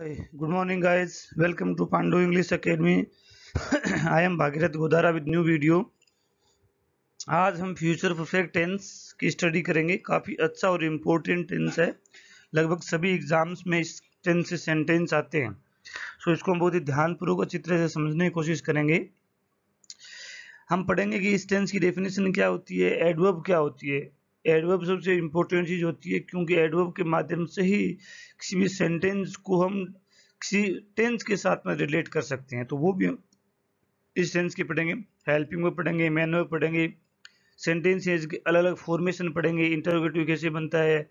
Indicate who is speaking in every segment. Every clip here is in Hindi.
Speaker 1: Hi, good morning guys. Welcome to Pandu English Academy. I am Bhagirath Godara with new video. आज हम फ्यूचर परफेक्ट टेंस की स्टडी करेंगे काफ़ी अच्छा और इम्पोर्टेंट टेंस है लगभग सभी एग्जाम्स में इस टेंस से सेंटेंस आते हैं सो so, इसको हम बहुत ही ध्यानपूर्वक अच्छी तरह से समझने की कोशिश करेंगे हम पढ़ेंगे कि इस टेंस की डेफिनेशन क्या होती है एडवर्ब क्या होती है एडवर्ब सबसे इम्पोर्टेंट चीज़ होती है क्योंकि एडवर्ब के माध्यम से ही किसी भी सेंटेंस को हम किसी टेंस के साथ में रिलेट कर सकते हैं तो वो भी इस सेंस के पढ़ेंगे हेल्पिंग में पढ़ेंगे मैन में पढ़ेंगे सेंटेंस के अलग अलग फॉर्मेशन पढ़ेंगे इंटरोगेटिव कैसे बनता है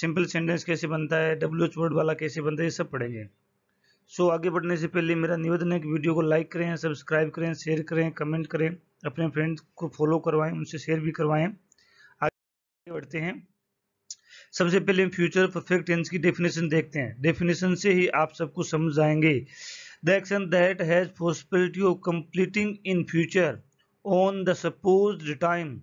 Speaker 1: सिंपल सेंटेंस कैसे बनता है डब्ल्यू एच वर्ड वाला कैसे बनता है ये सब पढ़ेंगे सो so, आगे बढ़ने से पहले मेरा निवेदन है कि वीडियो को लाइक करें सब्सक्राइब करें शेयर करें कमेंट करें अपने फ्रेंड्स को फॉलो करवाएं उनसे शेयर भी करवाएं आगे बढ़ते हैं सबसे पहले हम फ्यूचर परफेक्ट टेंस की डेफिनेशन देखते हैं डेफिनेशन से ही आप सबको समझ आएंगे the action that has possibility of completing in future on the suppose time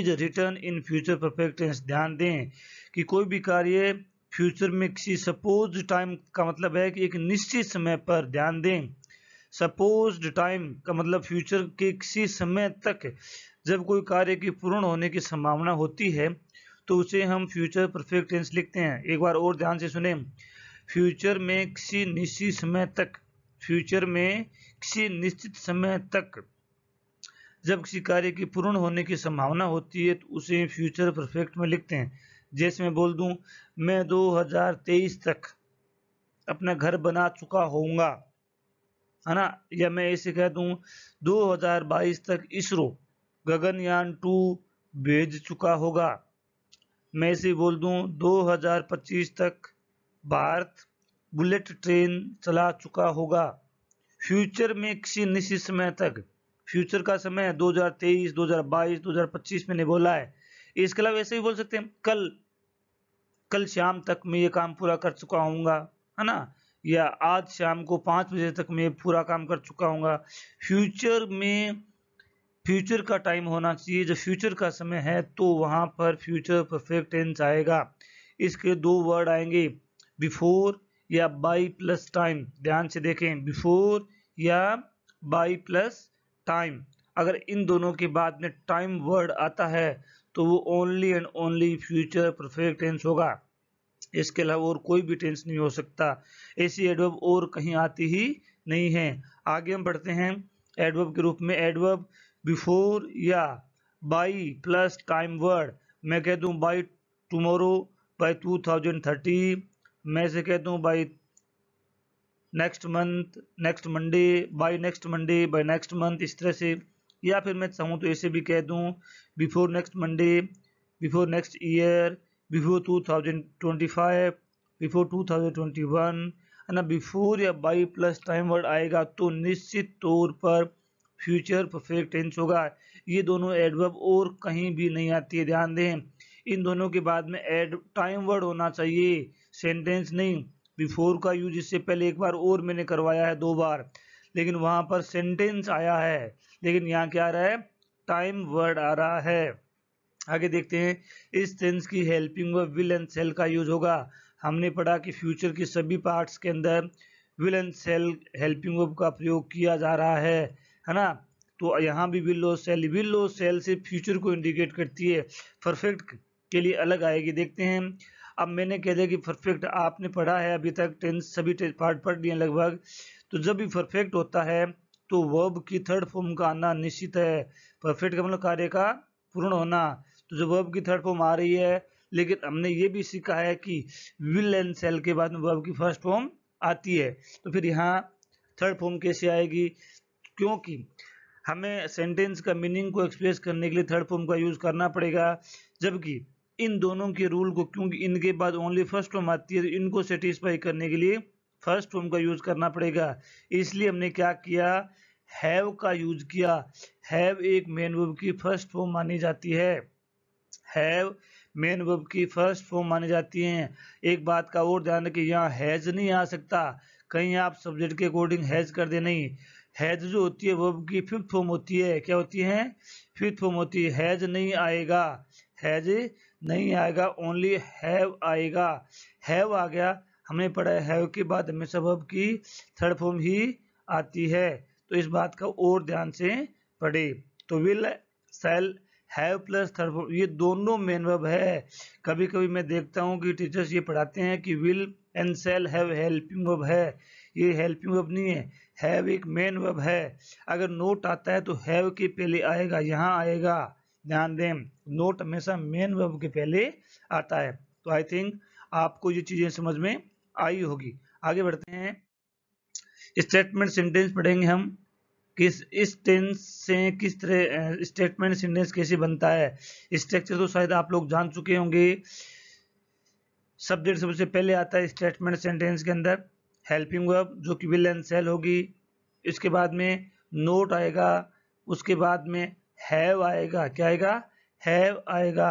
Speaker 1: is return in future perfect tense ध्यान दें कि कोई भी कार्य फ्यूचर में किसी सपोज टाइम का मतलब है कि एक निश्चित समय पर ध्यान दें सपोज टाइम का मतलब फ्यूचर के किसी समय तक जब कोई कार्य की पूर्ण होने की संभावना होती है तो उसे हम फ्यूचर परफेक्ट टेंस लिखते हैं एक बार और ध्यान से सुने फ्यूचर में किसी निश्चित समय तक फ्यूचर में किसी निश्चित समय तक जब किसी कार्य की पूर्ण होने की संभावना होती है तो उसे फ्यूचर परफेक्ट में लिखते हैं जैसे मैं बोल दूं मैं 2023 तक अपना घर बना चुका होऊंगा है ना या मैं ऐसे कह दूं 2022 तक इसरो गगनयान टू भेज चुका होगा मैं इसे बोल दूं 2025 तक भारत बुलेट ट्रेन चला चुका होगा फ्यूचर में किसी निश्चित समय तक फ्यूचर का समय 2023, 2022, 2025 मैंने बोला है इसके अलावा ऐसे भी बोल सकते हैं कल कल शाम तक मैं ये काम पूरा कर चुका हूँ है ना या आज शाम को पाँच बजे तक मैं पूरा काम कर चुका हूँ फ्यूचर में फ्यूचर का टाइम होना चाहिए जब फ्यूचर का समय है तो वहाँ पर फ्यूचर परफेक्ट टेंस आएगा इसके दो वर्ड आएंगे बिफोर या बाई प्लस टाइम ध्यान से देखें बिफोर या बाई प्लस टाइम अगर इन दोनों के बाद में टाइम वर्ड आता है तो वो only and only future perfect tense होगा इसके अलावा और कोई भी टेंस नहीं हो सकता ऐसी एडवर्ब और कहीं आती ही नहीं है आगे हम बढ़ते हैं एडवर्ब के रूप में एडवर्ब बिफोर या बाई प्लस टाइम वर्ड मैं कह दूँ by tomorrow by two thousand thirty मैं से कह दूँ by next month next Monday by next Monday by next month इस तरह से या फिर मैं चाहूँ तो ऐसे भी कह दूँ before next Monday before next year before two thousand twenty five before two thousand twenty one है ना बिफोर या बाई प्लस टाइम वर्ड आएगा तो निश्चित तौर पर फ्यूचर परफेक्ट टेंस होगा ये दोनों एडवर्ब और कहीं भी नहीं आती है ध्यान दें इन दोनों के बाद में एड टाइम वर्ड होना चाहिए सेंटेंस नहीं बिफोर का यूज इससे पहले एक बार और मैंने करवाया है दो बार लेकिन वहाँ पर सेंटेंस आया है लेकिन यहाँ क्या आ रहा है टाइम वर्ड आ रहा है आगे देखते हैं इस टेंस की helping verb will and shall का यूज होगा हमने पढ़ा कि फ्यूचर के सभी पार्ट्स के अंदर will and shall helping verb का प्रयोग किया जा रहा है है ना तो यहाँ भी विलो सेल विलो सेल से फ्यूचर को इंडिकेट करती है परफेक्ट के लिए अलग आएगी देखते हैं अब मैंने कह दिया कि परफेक्ट आपने पढ़ा है अभी तक टेंथ सभी पार्ट पढ़ लिए लगभग तो जब भी परफेक्ट होता है तो वर्ब की थर्ड फॉर्म का आना निश्चित है परफेक्ट का मतलब कार्य का पूर्ण होना तो जो वर्ब की थर्ड फॉर्म आ रही है लेकिन हमने ये भी सीखा है कि विल एंड सेल के बाद में वर्ब की फर्स्ट फॉर्म आती है तो फिर यहाँ थर्ड फॉर्म कैसे आएगी क्योंकि हमें सेंटेंस का मीनिंग को एक्सप्रेस करने के लिए थर्ड फॉर्म का यूज़ करना पड़ेगा जबकि इन दोनों के रूल को क्योंकि इनके बाद ओनली फर्स्ट फॉर्म आती है तो इनको सेटिस्फाई करने के लिए फर्स्ट फॉर्म का यूज़ करना पड़ेगा इसलिए हमने क्या किया हैव का यूज किया हैव एक मेन वर्ब की फर्स्ट फॉर्म मानी जाती है हैव मेन वर्ब की फर्स्ट फॉर्म मानी जाती है एक बात का और ध्यान रखिए यहाँ हैज नहीं आ सकता कहीं आप सब्जेक्ट के अकॉर्डिंग हैज कर दे नहीं हैज जो होती है वर्ब की फिफ्थ फॉर्म होती है क्या होती है फिफ्थ फॉर्म होती है हैज नहीं आएगा हैज नहीं आएगा ओनली हैव आएगा हैव आ गया हमने पढ़ा है हैव के बाद हमेशा वर्ब की थर्ड फॉर्म ही आती है तो इस बात का और ध्यान से पढ़े तो will shall have plus third form ये दोनों मेन वर्ब है कभी कभी मैं देखता हूँ कि टीचर्स ये पढ़ाते हैं कि will and shall have helping verb है ये हेल्पिंग वर्ब नहीं है हैव एक मेन वर्ब है अगर नोट आता है तो हैव के पहले आएगा यहाँ आएगा ध्यान दें नोट हमेशा मेन वर्ब के पहले आता है तो आई थिंक आपको ये चीज़ें समझ में आई होगी आगे बढ़ते हैं स्टेटमेंट सेंटेंस पढ़ेंगे हम किस इस टेंस से किस तरह स्टेटमेंट सेंटेंस कैसे बनता है स्ट्रक्चर तो शायद आप लोग जान चुके होंगे सब्जेक्ट सबसे पहले आता है स्टेटमेंट सेंटेंस के अंदर हेल्पिंग वर्ब जो कि विल एंड सेल होगी इसके बाद में नोट आएगा उसके बाद में हैव आएगा क्या आएगा हैव आएगा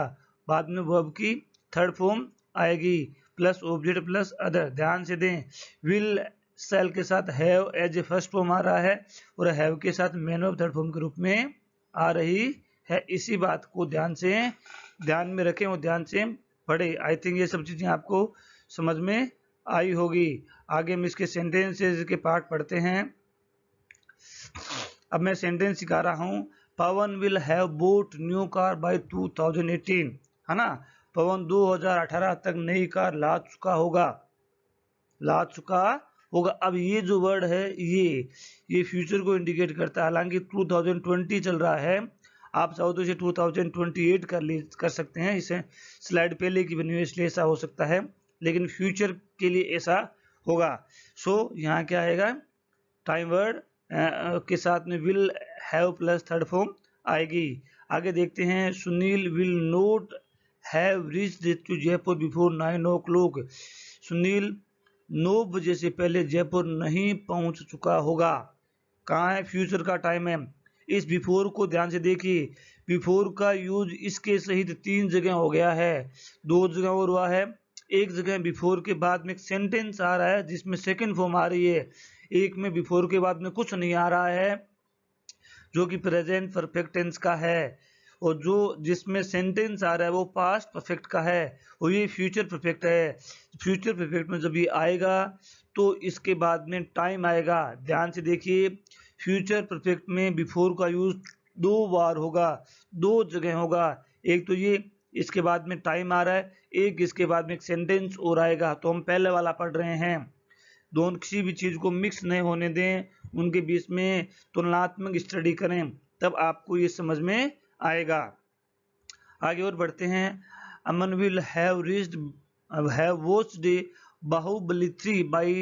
Speaker 1: बाद में वर्ब की थर्ड फॉर्म आएगी प्लस ऑब्जेक्ट प्लस अदर ध्यान से दें विल सेल के साथ have as a first form आ रहा है और हैव के साथ मेन ऑफ थर्ड फॉर्म के रूप में आ रही है इसी बात को ध्यान से ध्यान में रखें और ध्यान से पढ़े आई थिंक ये सब चीज़ें आपको समझ में आई होगी आगे हम इसके सेंटेंसेस के पार्ट पढ़ते हैं अब मैं सेंटेंस सिखा रहा हूँ Pawan will have bought new car by 2018 है ना पवन 2018 तक नई कार ला चुका होगा ला चुका होगा अब ये जो वर्ड है ये ये फ्यूचर को इंडिकेट करता है हालांकि 2020 चल रहा है आप चाहो तो इसे 2028 कर ले कर सकते हैं इसे स्लाइड पहले की बनी हुई इसलिए ऐसा हो सकता है लेकिन फ्यूचर के लिए ऐसा होगा सो so, यहाँ क्या आएगा टाइम वर्ड के साथ में will have plus third form आएगी आगे देखते हैं Sunil will not have reach to Jaipur before nine o'clock Sunil नौ बजे से पहले जयपुर नहीं पहुंच चुका होगा कहाँ है फ्यूचर का टाइम है इस बिफोर को ध्यान से देखिए बिफोर का यूज इसके सहित तीन जगह हो गया है दो जगह और हुआ है एक जगह बिफोर के बाद में एक सेंटेंस आ रहा है जिसमें सेकंड फॉर्म आ रही है एक में बिफोर के बाद में कुछ नहीं आ रहा है जो कि प्रेजेंट परफेक्ट टेंस का है और जो जिसमें सेंटेंस आ रहा है वो पास्ट परफेक्ट का है और ये फ्यूचर परफेक्ट है फ्यूचर परफेक्ट में जब ये आएगा तो इसके बाद में टाइम आएगा ध्यान से देखिए फ्यूचर परफेक्ट में बिफोर का यूज़ दो बार होगा दो जगह होगा एक तो ये इसके बाद में टाइम आ रहा है एक इसके बाद में एक सेंटेंस और आएगा तो हम पहले वाला पढ़ रहे हैं दोनों किसी भी चीज़ को मिक्स नहीं होने दें उनके बीच में तुलनात्मक स्टडी करें तब आपको ये समझ में आएगा आगे और बढ़ते हैं Aman will have reached have watched Baahubali three by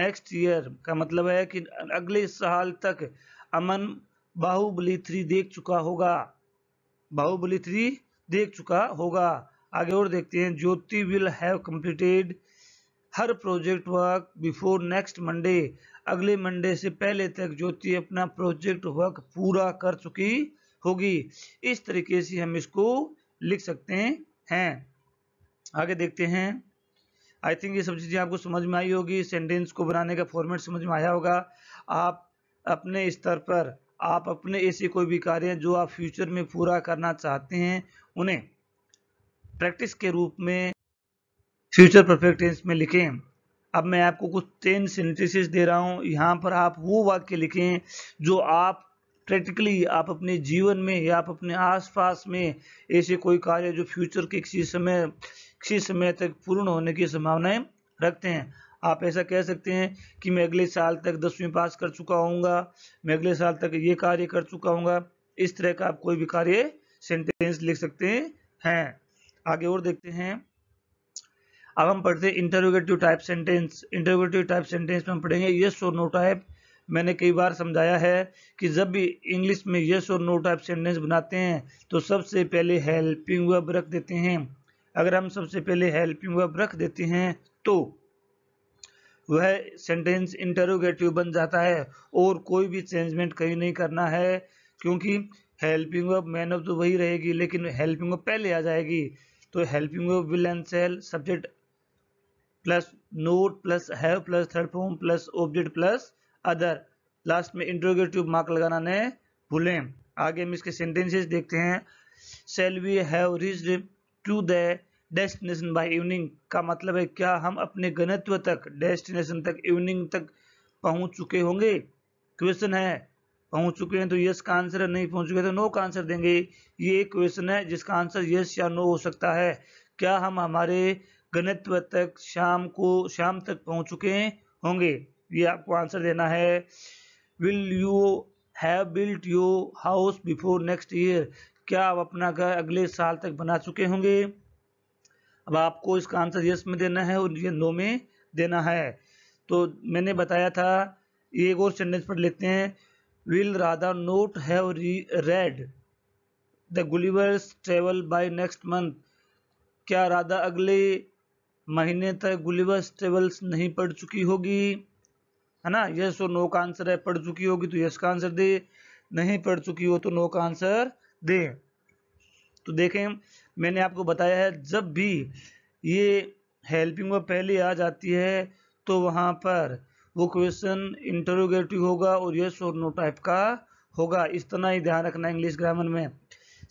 Speaker 1: next year का मतलब है कि अगले साल तक अमन बाहुबली थ्री देख चुका होगा बाहुबली थ्री देख चुका होगा आगे और देखते हैं Jyoti will have completed her project work before next Monday अगले मंडे से पहले तक ज्योति अपना प्रोजेक्ट वर्क पूरा कर चुकी होगी इस तरीके से हम इसको लिख सकते हैं आगे देखते हैं आई थिंक ये सब चीज़ें आपको समझ में आई होगी सेंटेंस को बनाने का फॉर्मेट समझ में आया होगा आप अपने स्तर पर आप अपने ऐसे कोई भी कार्य जो आप फ्यूचर में पूरा करना चाहते हैं उन्हें प्रैक्टिस के रूप में फ्यूचर परफेक्ट टेंस में लिखें अब मैं आपको कुछ तीन सेंटेंसेस दे रहा हूँ यहाँ पर आप वो वाक्य लिखें जो आप प्रैक्टिकली आप अपने जीवन में या आप अपने आसपास में ऐसे कोई कार्य जो फ्यूचर के किसी समय किसी समय तक पूर्ण होने की संभावनाएं रखते हैं आप ऐसा कह सकते हैं कि मैं अगले साल तक दसवीं पास कर चुका हूँ मैं अगले साल तक ये कार्य कर चुका हूँ इस तरह का आप कोई भी कार्य सेंटेंस लिख सकते हैं आगे और देखते हैं अब हम पढ़ते हैं interrogative type sentence interrogative type sentence में हम पढ़ेंगे यस और नो टाइप मैंने कई बार समझाया है कि जब भी इंग्लिश में यस और नो टाइप सेंटेंस बनाते हैं तो सबसे पहले हेल्पिंग वर्ब रख देते हैं अगर हम सबसे पहले हेल्पिंग वर्ब रख देते हैं तो वह सेंटेंस इंटरोगेटिव बन जाता है और कोई भी चेंजमेंट कहीं नहीं करना है क्योंकि हेल्पिंग वर्ब मैन ऑफ तो वही रहेगी लेकिन हेल्पिंग वर्ब पहले आ जाएगी तो helping verb will and shall subject plus not plus have plus third form plus object plus other last में इंट्रोगेटिव मार्क लगाना नहीं भूलें आगे हम इसके सेंटेंसेस देखते हैं shall we have reached to the destination by evening का मतलब है क्या हम अपने गणत्व तक डेस्टिनेशन तक इवनिंग तक पहुंच चुके होंगे क्वेश्चन है पहुंच चुके हैं तो यस का आंसर है नहीं पहुंच चुके तो नो का आंसर देंगे ये एक क्वेश्चन है जिसका आंसर यस या नो हो सकता है क्या हम हमारे गणित्व तक शाम को शाम तक पहुंच चुके होंगे ये आपको आंसर देना है will you have built your house before next year क्या आप अपना घर अगले साल तक बना चुके होंगे अब आपको इसका आंसर यस में देना है और ये नो में देना है तो मैंने बताया था ये एक और सेंटेंस पढ़ लेते हैं will rather not have re read the Gulliver's Travel by next month. क्या राधा अगले महीने तक गुलिवर्स ट्रेवल्स नहीं पढ़ चुकी होगी है ना यस और नो का आंसर है पढ़ चुकी होगी तो यस का आंसर दे नहीं पढ़ चुकी हो तो नो का आंसर दे तो देखें मैंने आपको बताया है जब भी ये हेल्पिंग वर्ब पहले आ जाती है तो वहाँ पर वो क्वेश्चन इंटरोगेटिव होगा और यस और नो टाइप का होगा इस तरह ही ध्यान रखना इंग्लिश ग्रामर में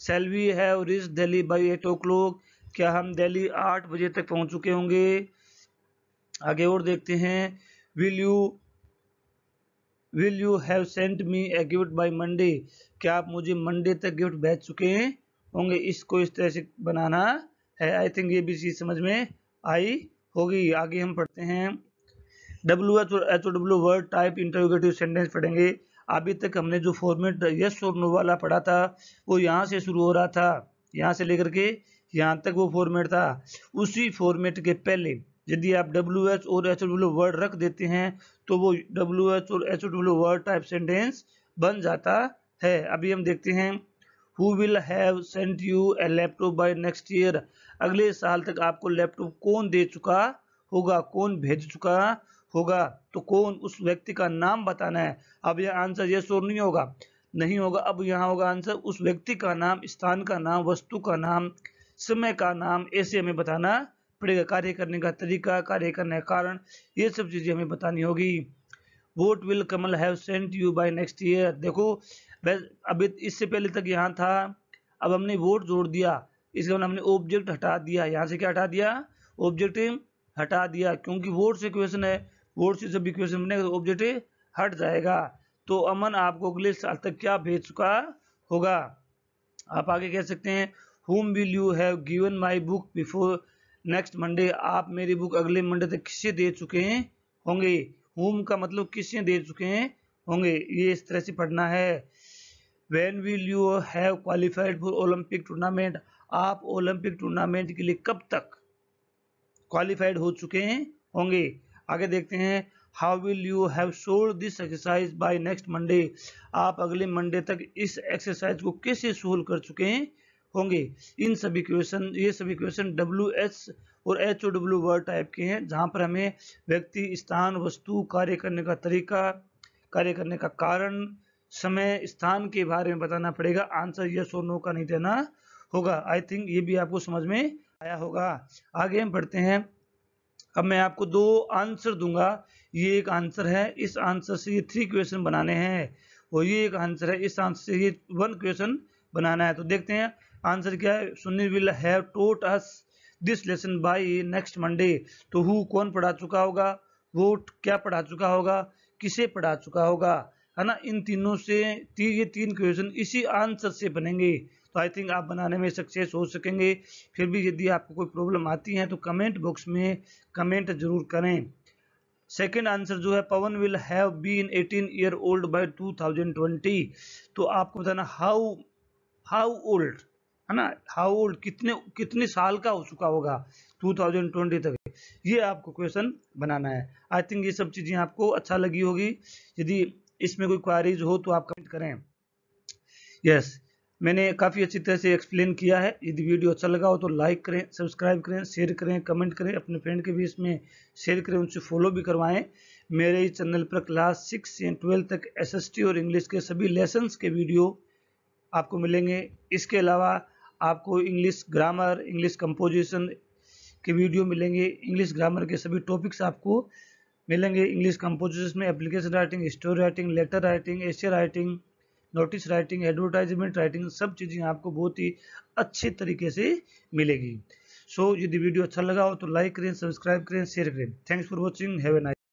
Speaker 1: shall we or reach Delhi by eight o'clock क्या हम दिल्ली आठ बजे तक पहुंच चुके होंगे आगे और देखते हैं will you will you have sent me a gift by Monday क्या आप मुझे मंडे तक गिफ्ट भेज चुके होंगे इसको इस तरह से बनाना है आई थिंक ये भी चीज़ समझ में आई होगी आगे हम पढ़ते हैं W H H O W word type interrogative sentence पढ़ेंगे अभी तक हमने जो फॉर्मेट यस और नो वाला पढ़ा था वो यहाँ से शुरू हो रहा था यहाँ से लेकर के यहाँ तक वो फॉर्मेट था उसी फॉर्मेट के पहले यदि आप डब्ल्यू एच और एच डब्ल्यू वर्ड रख देते हैं तो वो डब्ल्यू एच और H W word type sentence बन जाता है अभी हम देखते हैं who will have sent you a laptop by next year अगले साल तक आपको लैपटॉप कौन दे चुका होगा कौन भेज चुका होगा तो कौन उस व्यक्ति का नाम बताना है अब यह आंसर ये और नहीं होगा नहीं होगा अब यहाँ होगा आंसर उस व्यक्ति का नाम स्थान का नाम वस्तु का नाम समय का नाम ऐसे हमें बताना पड़ेगा कार्य करने का तरीका कार्य करने का कारण ये सब चीज़ें हमें बतानी होगी what will Kamal have sent you by next year देखो अभी इससे पहले तक यहाँ था अब हमने वोट जोड़ दिया इसके बाद हमने ऑब्जेक्ट हटा दिया यहाँ से क्या हटा दिया ऑब्जेक्ट हटा दिया क्योंकि वोट से क्वेश्चन है और से जब इक्वेशन बनेगा तो ऑब्जेक्ट हट जाएगा तो अमन आपको अगले साल तक क्या भेज चुका होगा आप आगे कह सकते हैं whom will you have given my book before next Monday आप मेरी बुक अगले मंडे तक किससे दे चुके हैं होंगे होम का मतलब किससे दे चुके हैं होंगे ये इस तरह से पढ़ना है when will you have qualified for Olympic tournament आप ओलंपिक टूर्नामेंट के लिए कब तक क्वालिफाइड हो चुके हैं होंगे आगे देखते हैं how will you have solved this exercise by next Monday आप अगले मंडे तक इस एक्सरसाइज को कैसे सोल्व कर चुके हैं होंगे इन सभी क्वेश्चन ये सभी क्वेश्चन डब्ल्यू एच और H O W word type के हैं जहाँ पर हमें व्यक्ति स्थान वस्तु कार्य करने का तरीका कार्य करने का कारण समय स्थान के बारे में बताना पड़ेगा आंसर यस और नो का नहीं देना होगा आई थिंक ये भी आपको समझ में आया होगा आगे हम पढ़ते हैं अब मैं आपको दो आंसर दूंगा ये एक आंसर है इस आंसर से ये थ्री क्वेश्चन बनाने हैं और ये एक आंसर है इस आंसर से ये वन क्वेश्चन बनाना है तो देखते हैं आंसर क्या है Sunny will have taught us this lesson by next Monday तो हु कौन पढ़ा चुका होगा वो क्या पढ़ा चुका होगा किसे पढ़ा चुका होगा है ना इन तीनों से ती, ये तीन क्वेश्चन इसी आंसर से बनेंगे तो आई थिंक आप बनाने में सक्सेस हो सकेंगे फिर भी यदि आपको कोई प्रॉब्लम आती है तो कमेंट बॉक्स में कमेंट जरूर करें सेकेंड आंसर जो है Pawan will have been 18 year old by 2020 तो आपको बताना हाउ हाउ ओल्ड है ना हाउ ओल्ड कितने कितने साल का हो चुका होगा 2020 तक ये आपको क्वेश्चन बनाना है आई थिंक ये सब चीज़ें आपको अच्छा लगी होगी यदि इसमें कोई क्वारीज हो तो आप कमेंट करें यस yes, मैंने काफ़ी अच्छी तरह से एक्सप्लेन किया है यदि वीडियो अच्छा लगा हो तो लाइक करें सब्सक्राइब करें शेयर करें कमेंट करें अपने फ्रेंड के भी इसमें शेयर करें उनसे फॉलो भी करवाएं मेरे इस चैनल पर क्लास सिक्स एंड ट्वेल्थ तक एसएसटी और इंग्लिश के सभी लेसन्स के वीडियो आपको मिलेंगे इसके अलावा आपको इंग्लिश ग्रामर इंग्लिश कंपोजिशन के वीडियो मिलेंगे इंग्लिश ग्रामर के सभी टॉपिक्स आपको मिलेंगे इंग्लिश कंपोजिशन में application writing story writing letter writing essay writing notice writing advertisement writing सब चीज़ें आपको बहुत ही अच्छे तरीके से मिलेगी सो so, यदि वीडियो अच्छा लगा हो तो लाइक करें सब्सक्राइब करें शेयर करें thanks for watching have A